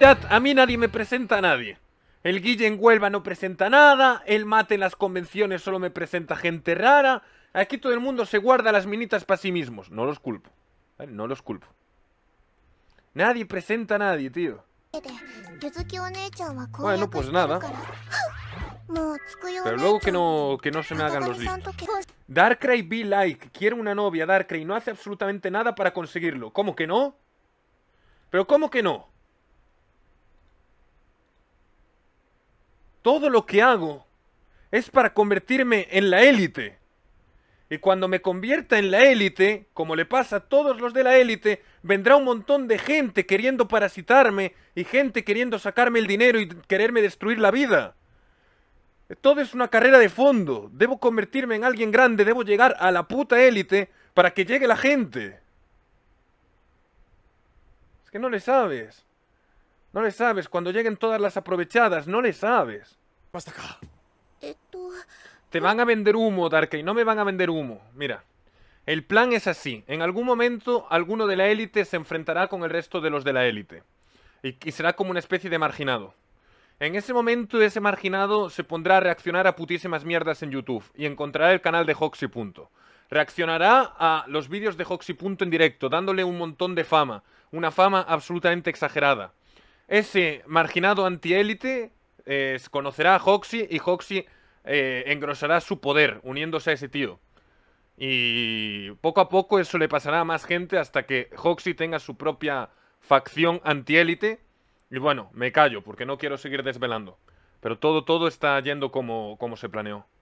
A mí nadie me presenta a nadie. El Guille en Huelva no presenta nada, el mate en las convenciones solo me presenta gente rara. Aquí todo el mundo se guarda las minitas para sí mismos. No los culpo. No los culpo. Nadie presenta a nadie, tío. Bueno, pues nada. Pero luego que no, que no se me hagan los listos. Darkrai be like. Quiero una novia, Darkrai. No hace absolutamente nada para conseguirlo. ¿Cómo que no? ¿Pero cómo que no? todo lo que hago es para convertirme en la élite. Y cuando me convierta en la élite, como le pasa a todos los de la élite, vendrá un montón de gente queriendo parasitarme y gente queriendo sacarme el dinero y quererme destruir la vida. Todo es una carrera de fondo. Debo convertirme en alguien grande, debo llegar a la puta élite para que llegue la gente. Es que no le sabes. No le sabes. Cuando lleguen todas las aprovechadas, no le sabes. acá. Eh, Te van a vender humo, Darkei. No me van a vender humo. Mira. El plan es así. En algún momento, alguno de la élite se enfrentará con el resto de los de la élite. Y, será como una especie de marginado. En ese momento, ese marginado se pondrá a reaccionar a putísimas mierdas en YouTube. Y encontrará el canal de Hoxy. Punto reaccionará a los vídeos de Hoxy. Punto en directo, dándole un montón de fama, una fama absolutamente exagerada. Ese marginado antiélite eh, conocerá a Hoxie y Hoxie eh, engrosará su poder uniéndose a ese tío. Y poco a poco eso le pasará a más gente hasta que Hoxie tenga su propia facción antiélite. Y bueno, me callo porque no quiero seguir desvelando. Pero todo, todo está yendo como, como se planeó.